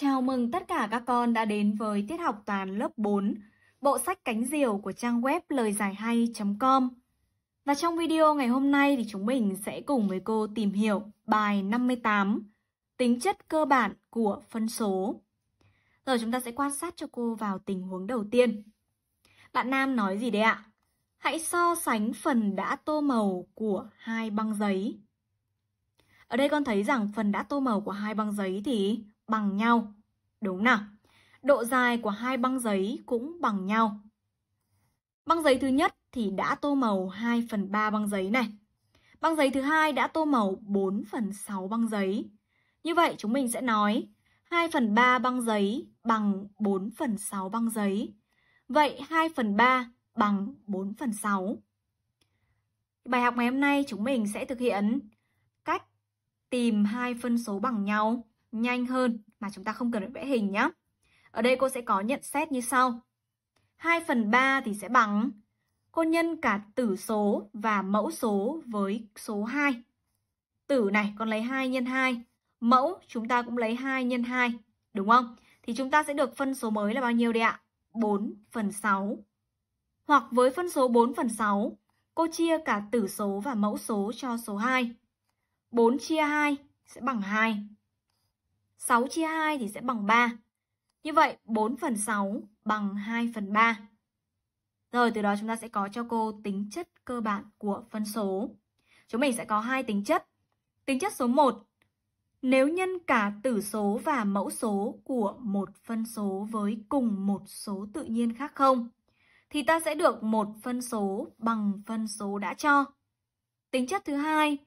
Chào mừng tất cả các con đã đến với tiết học toán lớp 4, bộ sách cánh diều của trang web lời giải hay.com. Và trong video ngày hôm nay thì chúng mình sẽ cùng với cô tìm hiểu bài 58, tính chất cơ bản của phân số. giờ chúng ta sẽ quan sát cho cô vào tình huống đầu tiên. Bạn Nam nói gì đấy ạ? Hãy so sánh phần đã tô màu của hai băng giấy. Ở đây con thấy rằng phần đã tô màu của hai băng giấy thì bằng nhau. Đúng nào? Độ dài của hai băng giấy cũng bằng nhau. Băng giấy thứ nhất thì đã tô màu 2 phần 3 băng giấy này. Băng giấy thứ hai đã tô màu 4 phần 6 băng giấy. Như vậy chúng mình sẽ nói 2 phần 3 băng giấy bằng 4 phần 6 băng giấy. Vậy 2 phần 3 bằng 4 phần 6. Bài học ngày hôm nay chúng mình sẽ thực hiện cách tìm hai phân số bằng nhau nhanh hơn mà chúng ta không cần phải vẽ hình nhé. Ở đây cô sẽ có nhận xét như sau. 2 phần 3 thì sẽ bằng cô nhân cả tử số và mẫu số với số 2. Tử này còn lấy 2 nhân 2, mẫu chúng ta cũng lấy 2 nhân 2, đúng không? Thì chúng ta sẽ được phân số mới là bao nhiêu đây ạ? 4 phần 6. Hoặc với phân số 4 phần 6, cô chia cả tử số và mẫu số cho số 2. 4 chia 2 sẽ bằng 2. 6 chia 2 thì sẽ bằng 3. Như vậy 4 phần 6 bằng 2 phần 3. Rồi từ đó chúng ta sẽ có cho cô tính chất cơ bản của phân số. Chúng mình sẽ có hai tính chất. Tính chất số 1 nếu nhân cả tử số và mẫu số của một phân số với cùng một số tự nhiên khác không, thì ta sẽ được một phân số bằng phân số đã cho. Tính chất thứ hai,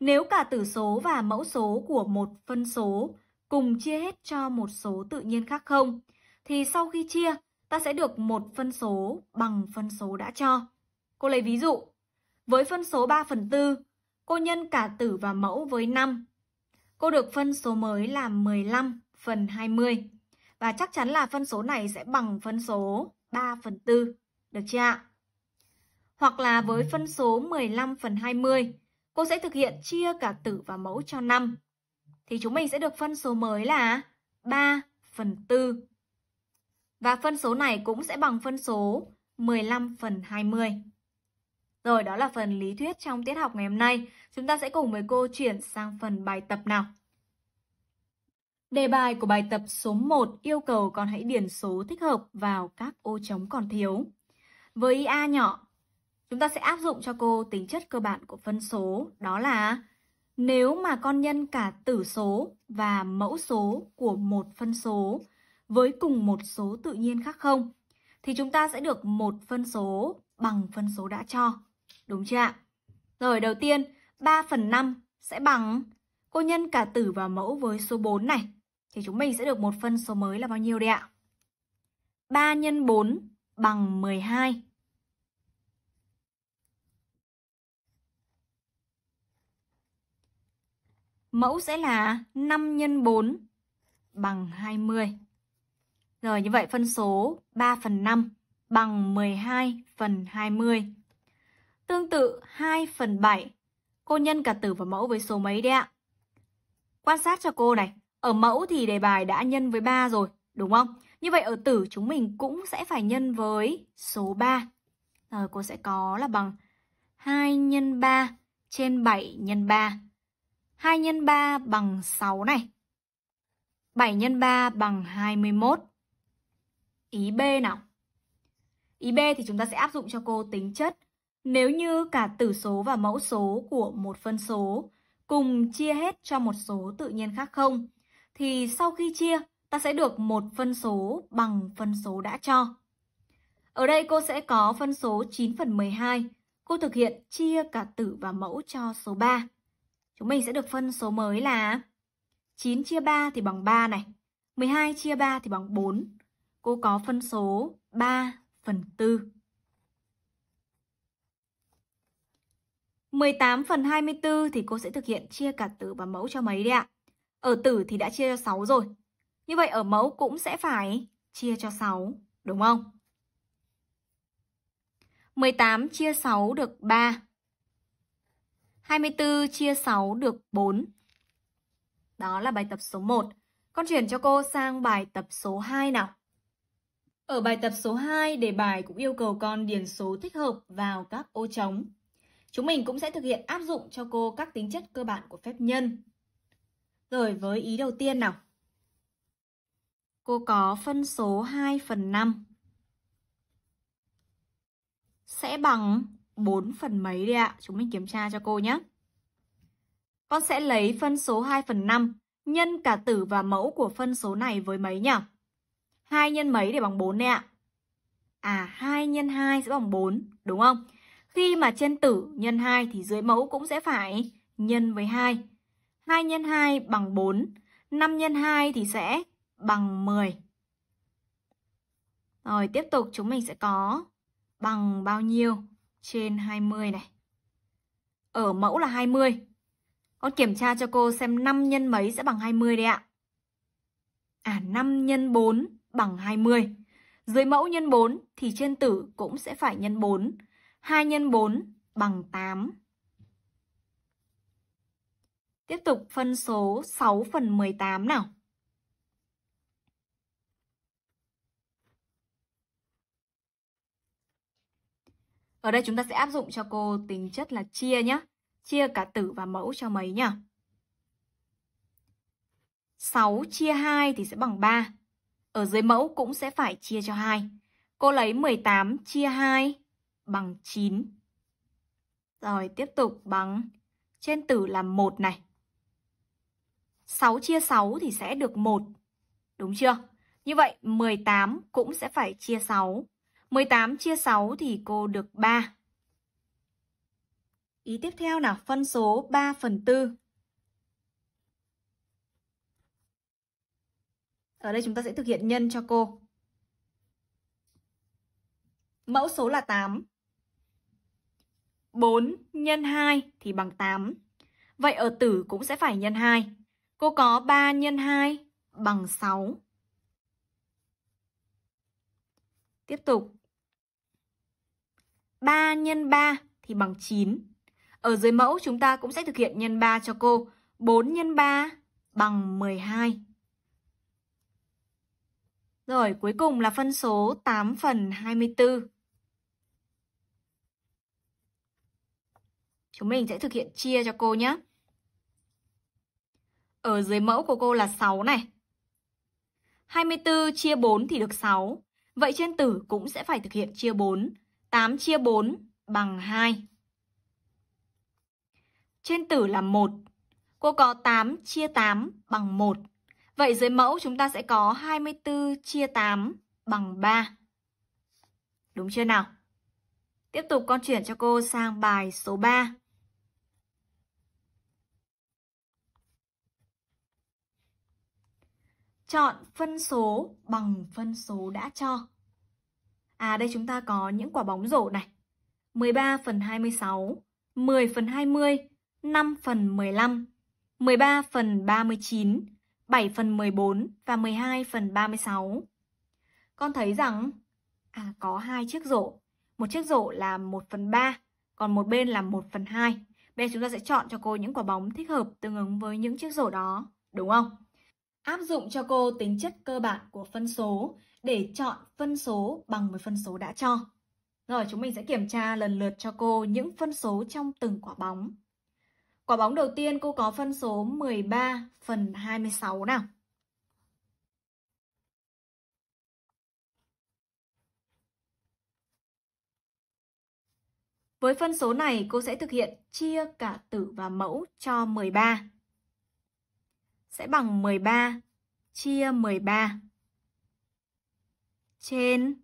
nếu cả tử số và mẫu số của một phân số cùng chia hết cho một số tự nhiên khác không, thì sau khi chia, ta sẽ được một phân số bằng phân số đã cho. Cô lấy ví dụ, với phân số 3 phần 4, cô nhân cả tử và mẫu với 5. Cô được phân số mới là 15 phần 20. Và chắc chắn là phân số này sẽ bằng phân số 3 phần 4. Được chưa ạ? Hoặc là với ừ. phân số 15 phần 20, cô sẽ thực hiện chia cả tử và mẫu cho 5 thì chúng mình sẽ được phân số mới là 3 phần 4. Và phân số này cũng sẽ bằng phân số 15 phần 20. Rồi đó là phần lý thuyết trong tiết học ngày hôm nay. Chúng ta sẽ cùng với cô chuyển sang phần bài tập nào. Đề bài của bài tập số 1 yêu cầu con hãy điền số thích hợp vào các ô trống còn thiếu. Với A nhỏ, chúng ta sẽ áp dụng cho cô tính chất cơ bản của phân số, đó là nếu mà con nhân cả tử số và mẫu số của một phân số với cùng một số tự nhiên khác không, thì chúng ta sẽ được một phân số bằng phân số đã cho. Đúng chưa ạ? Rồi đầu tiên, 3 phần 5 sẽ bằng cô nhân cả tử và mẫu với số 4 này. Thì chúng mình sẽ được một phân số mới là bao nhiêu đây ạ? 3 nhân 4 bằng 12. mẫu sẽ là 5 x 4 bằng 20. Rồi như vậy phân số 3 phần 5 bằng 12 phần 20. Tương tự 2 phần 7, cô nhân cả tử và mẫu với số mấy đấy ạ? Quan sát cho cô này, ở mẫu thì đề bài đã nhân với 3 rồi, đúng không? Như vậy ở tử chúng mình cũng sẽ phải nhân với số 3. Rồi cô sẽ có là bằng 2 x 3 trên 7 x 3 2 x 3 bằng 6 này. 7 x 3 bằng 21. Ý B nào. Ý B thì chúng ta sẽ áp dụng cho cô tính chất nếu như cả tử số và mẫu số của một phân số cùng chia hết cho một số tự nhiên khác không, thì sau khi chia, ta sẽ được một phân số bằng phân số đã cho. Ở đây cô sẽ có phân số 9 phần 12. Cô thực hiện chia cả tử và mẫu cho số 3. Chúng mình sẽ được phân số mới là 9 chia 3 thì bằng 3 này. 12 chia 3 thì bằng 4. Cô có phân số 3 phần 4. 18 phần 24 thì cô sẽ thực hiện chia cả tử và mẫu cho mấy đi ạ? Ở tử thì đã chia cho 6 rồi. Như vậy ở mẫu cũng sẽ phải chia cho 6, đúng không? 18 chia 6 được 3. 24 chia 6 được 4. Đó là bài tập số 1. Con chuyển cho cô sang bài tập số 2 nào. Ở bài tập số 2, đề bài cũng yêu cầu con điền số thích hợp vào các ô trống. Chúng mình cũng sẽ thực hiện áp dụng cho cô các tính chất cơ bản của phép nhân. Rồi với ý đầu tiên nào. Cô có phân số 2 phần 5 sẽ bằng 4 phần mấy đi ạ? Chúng mình kiểm tra cho cô nhé. Con sẽ lấy phân số 2 phần 5 nhân cả tử và mẫu của phân số này với mấy nhỉ? 2 nhân mấy để bằng 4 đấy ạ? À 2 nhân 2 sẽ bằng 4 đúng không? Khi mà trên tử nhân 2 thì dưới mẫu cũng sẽ phải nhân với 2. 2 nhân 2 bằng 4. 5 nhân 2 thì sẽ bằng 10. Rồi tiếp tục chúng mình sẽ có bằng bao nhiêu trên 20 này. Ở mẫu là 20. Con kiểm tra cho cô xem 5 nhân mấy sẽ bằng 20 đây ạ. À 5 nhân 4 bằng 20. Dưới mẫu nhân 4 thì trên tử cũng sẽ phải nhân 4. 2 nhân 4 bằng 8. Tiếp tục phân số 6 phần 18 nào. Ở đây chúng ta sẽ áp dụng cho cô tính chất là chia nhé. Chia cả tử và mẫu cho mấy nhỉ? 6 chia 2 thì sẽ bằng 3. Ở dưới mẫu cũng sẽ phải chia cho 2. Cô lấy 18 chia 2 bằng 9. Rồi tiếp tục bằng trên tử là 1 này. 6 chia 6 thì sẽ được 1. Đúng chưa? Như vậy 18 cũng sẽ phải chia 6 18 chia 6 thì cô được 3. Ý tiếp theo là phân số 3 phần 4. Ở đây chúng ta sẽ thực hiện nhân cho cô. Mẫu số là 8. 4 nhân 2 thì bằng 8. Vậy ở tử cũng sẽ phải nhân 2. Cô có 3 nhân 2 bằng 6. Tiếp tục, 3 nhân 3 thì bằng 9. Ở dưới mẫu chúng ta cũng sẽ thực hiện nhân 3 cho cô. 4 nhân 3 bằng 12. Rồi, cuối cùng là phân số 8 phần 24. Chúng mình sẽ thực hiện chia cho cô nhé. Ở dưới mẫu của cô là 6 này. 24 chia 4 thì được 6. Vậy trên tử cũng sẽ phải thực hiện chia 4. 8 chia 4 bằng 2. Trên tử là 1. Cô có 8 chia 8 bằng 1. Vậy dưới mẫu chúng ta sẽ có 24 chia 8 bằng 3. Đúng chưa nào? Tiếp tục con chuyển cho cô sang bài số 3. Chọn phân số bằng phân số đã cho. À đây chúng ta có những quả bóng rổ này. 13 phần 26, 10 phần 20, 5 phần 15, 13 phần 39, 7 phần 14 và 12 phần 36. Con thấy rằng à, có hai chiếc rổ. Một chiếc rổ là 1 phần 3, còn một bên là 1 phần 2. Bây giờ chúng ta sẽ chọn cho cô những quả bóng thích hợp tương ứng với những chiếc rổ đó, đúng không? Áp dụng cho cô tính chất cơ bản của phân số để chọn phân số bằng với phân số đã cho. Rồi chúng mình sẽ kiểm tra lần lượt cho cô những phân số trong từng quả bóng. Quả bóng đầu tiên cô có phân số 13 phần 26 nào. Với phân số này cô sẽ thực hiện chia cả tử và mẫu cho 13. Sẽ bằng 13 chia 13 trên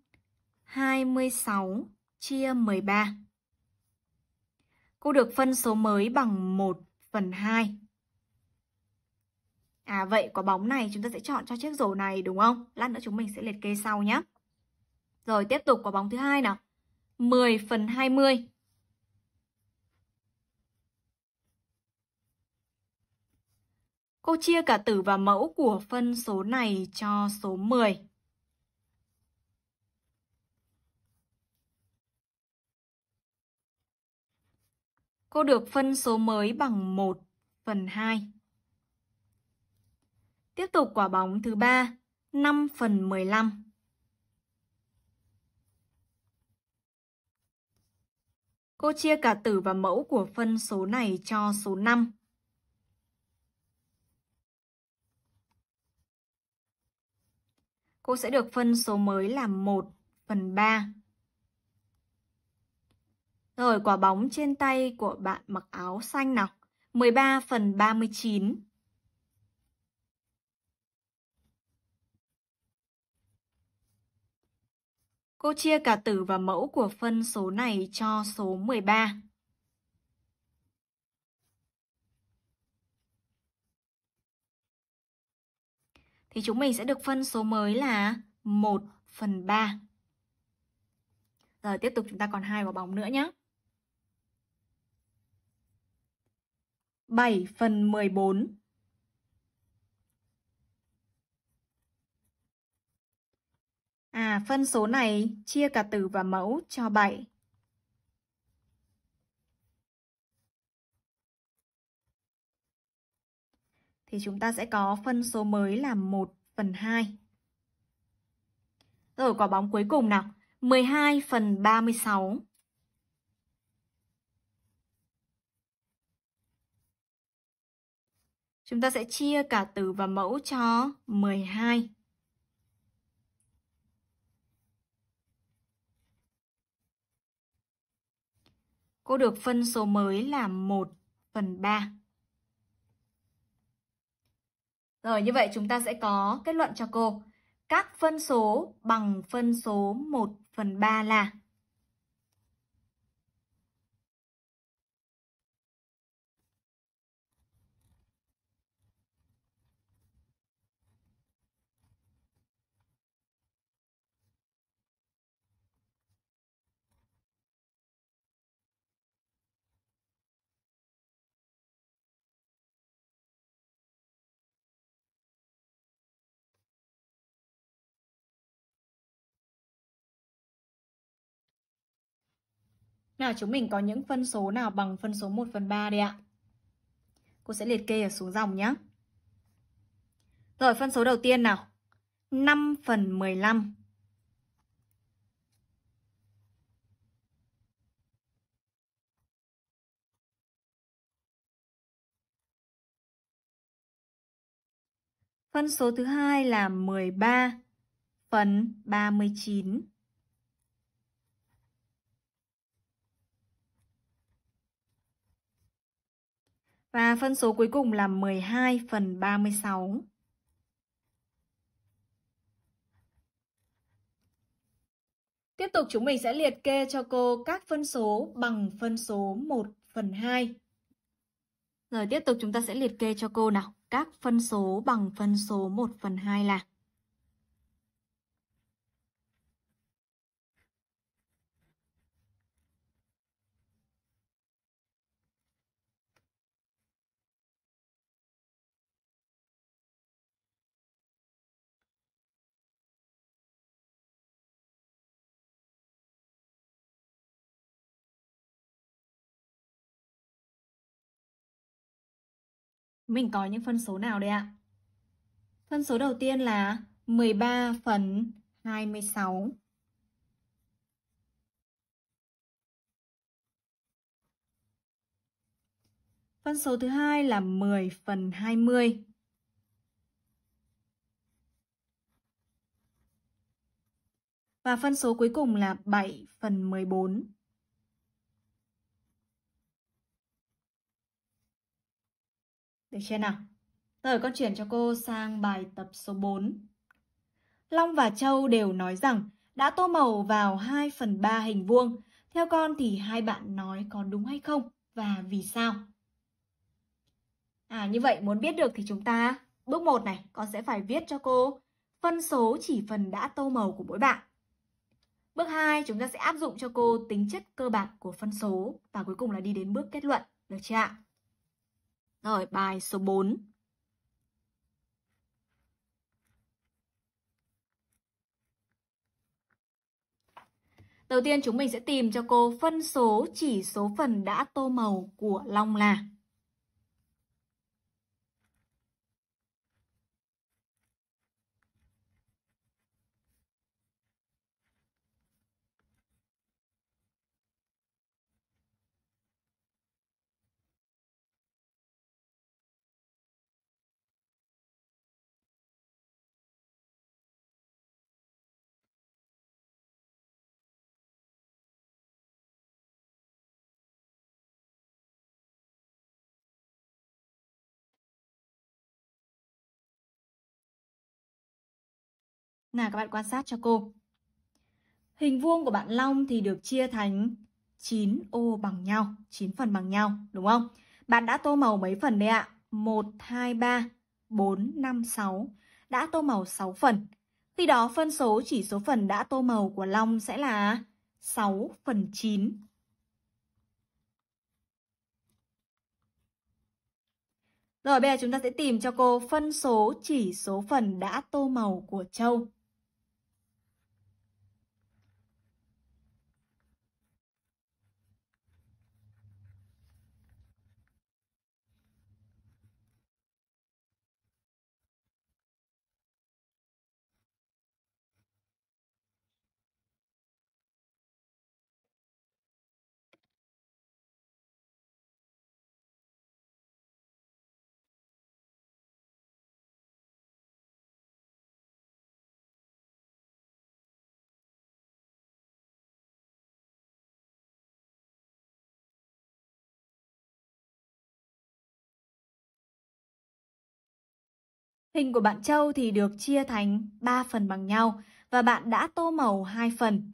26 chia 13. Cô được phân số mới bằng 1 phần 2. À vậy quả bóng này chúng ta sẽ chọn cho chiếc rổ này đúng không? Lát nữa chúng mình sẽ liệt kê sau nhé. Rồi tiếp tục quả bóng thứ hai nào. 10 phần 20. Cô chia cả tử và mẫu của phân số này cho số 10. Cô được phân số mới bằng 1 phần 2. Tiếp tục quả bóng thứ 3, 5 phần 15. Cô chia cả tử và mẫu của phân số này cho số 5. Cô sẽ được phân số mới là 1 phần 3. Rồi quả bóng trên tay của bạn mặc áo xanh nào. 13 phần 39. Cô chia cả tử và mẫu của phân số này cho số 13. Thì chúng mình sẽ được phân số mới là 1 phần 3. Rồi tiếp tục chúng ta còn hai quả bóng nữa nhé. 7 phần 14 À, phân số này chia cả tử và mẫu cho 7. Thì chúng ta sẽ có phân số mới là 1 phần 2. Rồi quả bóng cuối cùng nào. 12 phần 36. Chúng ta sẽ chia cả từ và mẫu cho 12. Cô được phân số mới là 1 phần 3. Rồi như vậy chúng ta sẽ có kết luận cho cô. Các phân số bằng phân số 1 phần 3 là Nào chúng mình có những phân số nào bằng phân số 1 phần 3 đây ạ? Cô sẽ liệt kê ở xuống dòng nhé. Rồi phân số đầu tiên nào. 5 phần 15. Phân số thứ hai là 13 phần 39. Và phân số cuối cùng là 12 phần 36. Tiếp tục chúng mình sẽ liệt kê cho cô các phân số bằng phân số 1 phần 2. Rồi tiếp tục chúng ta sẽ liệt kê cho cô nào. Các phân số bằng phân số 1 phần 2 là Mình có những phân số nào đây ạ? Phân số đầu tiên là 13 phần 26. Phân số thứ hai là 10 phần 20. Và phân số cuối cùng là 7 phần 14. Được chưa nào? Rồi con chuyển cho cô sang bài tập số 4. Long và Châu đều nói rằng đã tô màu vào 2 phần 3 hình vuông. Theo con thì hai bạn nói có đúng hay không và vì sao? À như vậy muốn biết được thì chúng ta bước 1 này con sẽ phải viết cho cô phân số chỉ phần đã tô màu của mỗi bạn. Bước 2 chúng ta sẽ áp dụng cho cô tính chất cơ bản của phân số và cuối cùng là đi đến bước kết luận, được chưa ạ? Rồi, bài số 4. Đầu tiên chúng mình sẽ tìm cho cô phân số chỉ số phần đã tô màu của long là. Nào các bạn quan sát cho cô. Hình vuông của bạn Long thì được chia thành 9 ô bằng nhau, 9 phần bằng nhau, đúng không? Bạn đã tô màu mấy phần đây ạ? 1, 2, 3, 4, 5, 6. Đã tô màu 6 phần. Khi đó phân số chỉ số phần đã tô màu của Long sẽ là 6 phần 9. Rồi bây giờ chúng ta sẽ tìm cho cô phân số chỉ số phần đã tô màu của Châu. Hình của bạn Châu thì được chia thành 3 phần bằng nhau và bạn đã tô màu 2 phần.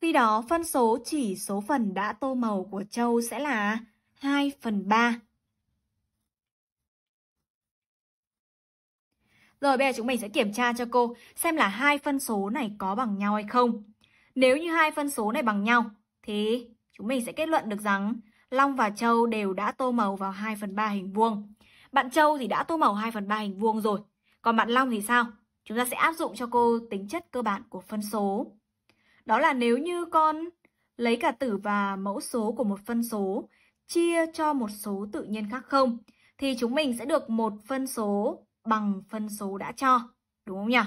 Khi đó phân số chỉ số phần đã tô màu của Châu sẽ là 2 phần 3. Rồi bây giờ chúng mình sẽ kiểm tra cho cô xem là hai phân số này có bằng nhau hay không. Nếu như hai phân số này bằng nhau thì chúng mình sẽ kết luận được rằng Long và Châu đều đã tô màu vào 2 phần 3 hình vuông. Bạn Châu thì đã tô màu 2 phần 3 hình vuông rồi. Còn bạn Long thì sao? Chúng ta sẽ áp dụng cho cô tính chất cơ bản của phân số. Đó là nếu như con lấy cả tử và mẫu số của một phân số chia cho một số tự nhiên khác không thì chúng mình sẽ được một phân số bằng phân số đã cho, đúng không nhỉ?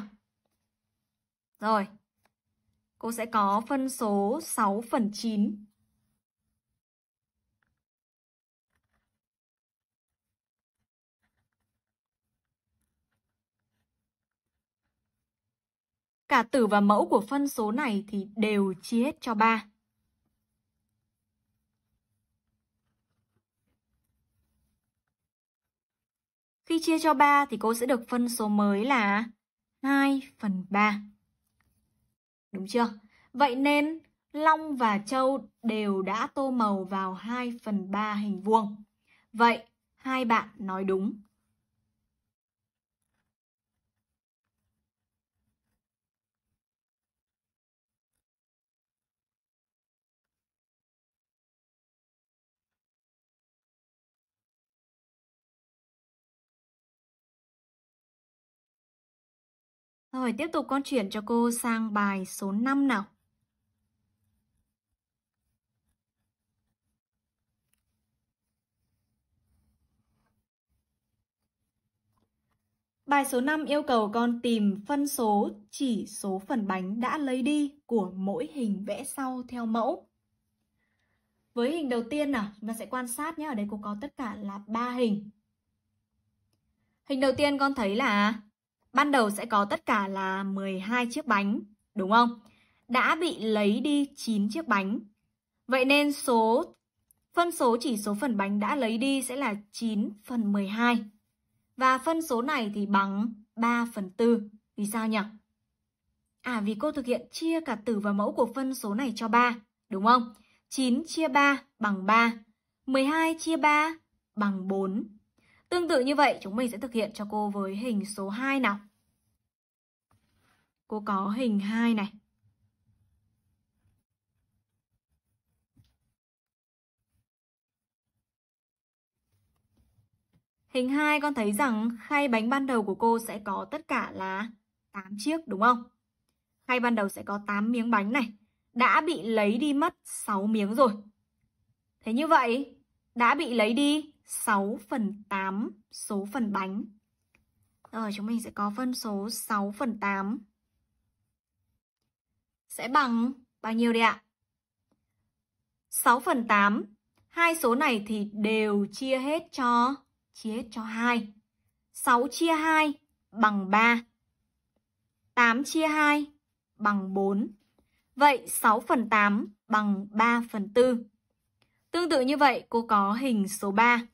Rồi, cô sẽ có phân số 6 phần 9 Cả tử và mẫu của phân số này thì đều chia hết cho 3. Khi chia cho 3 thì cô sẽ được phân số mới là 2 phần 3. Đúng chưa? Vậy nên Long và Châu đều đã tô màu vào 2 phần 3 hình vuông. Vậy hai bạn nói đúng. Rồi tiếp tục con chuyển cho cô sang bài số 5 nào. Bài số 5 yêu cầu con tìm phân số chỉ số phần bánh đã lấy đi của mỗi hình vẽ sau theo mẫu. Với hình đầu tiên nào, chúng ta sẽ quan sát nhé, ở đây cô có tất cả là 3 hình. Hình đầu tiên con thấy là Ban đầu sẽ có tất cả là 12 chiếc bánh, đúng không? Đã bị lấy đi 9 chiếc bánh. Vậy nên số phân số chỉ số phần bánh đã lấy đi sẽ là 9 phần 12. Và phân số này thì bằng 3 phần 4. Vì sao nhỉ? À vì cô thực hiện chia cả tử và mẫu của phân số này cho 3, đúng không? 9 chia 3 bằng 3, 12 chia 3 bằng 4. Tương tự như vậy chúng mình sẽ thực hiện cho cô với hình số 2 nào. Cô có hình 2 này. Hình 2 con thấy rằng khay bánh ban đầu của cô sẽ có tất cả là 8 chiếc đúng không? Khay ban đầu sẽ có 8 miếng bánh này. Đã bị lấy đi mất 6 miếng rồi. Thế như vậy, đã bị lấy đi 6 phần 8 số phần bánh. Rồi chúng mình sẽ có phân số 6 phần 8 sẽ bằng bao nhiêu đây ạ? 6 phần 8. Hai số này thì đều chia hết cho chia hết cho 2. 6 chia 2 bằng 3. 8 chia 2 bằng 4. Vậy 6 phần 8 bằng 3 phần 4. Tương tự như vậy, cô có hình số 3.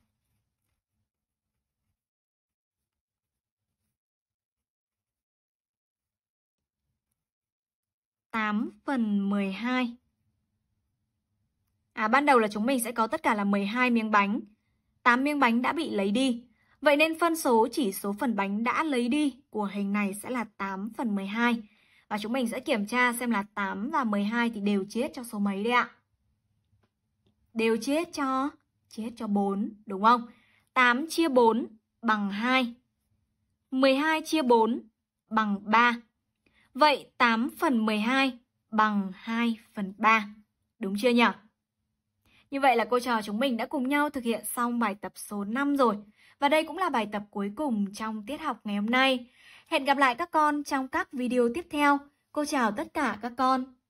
8 phần 12. À, ban đầu là chúng mình sẽ có tất cả là 12 miếng bánh. 8 miếng bánh đã bị lấy đi. Vậy nên phân số chỉ số phần bánh đã lấy đi của hình này sẽ là 8 phần 12. Và chúng mình sẽ kiểm tra xem là 8 và 12 thì đều chia hết cho số mấy đấy ạ. Đều chia hết cho, chia hết cho 4, đúng không? 8 chia 4 bằng 2. 12 chia 4 bằng 3. Vậy 8 phần 12 bằng 2 phần 3. Đúng chưa nhỉ? Như vậy là cô trò chúng mình đã cùng nhau thực hiện xong bài tập số 5 rồi. Và đây cũng là bài tập cuối cùng trong tiết học ngày hôm nay. Hẹn gặp lại các con trong các video tiếp theo. Cô chào tất cả các con.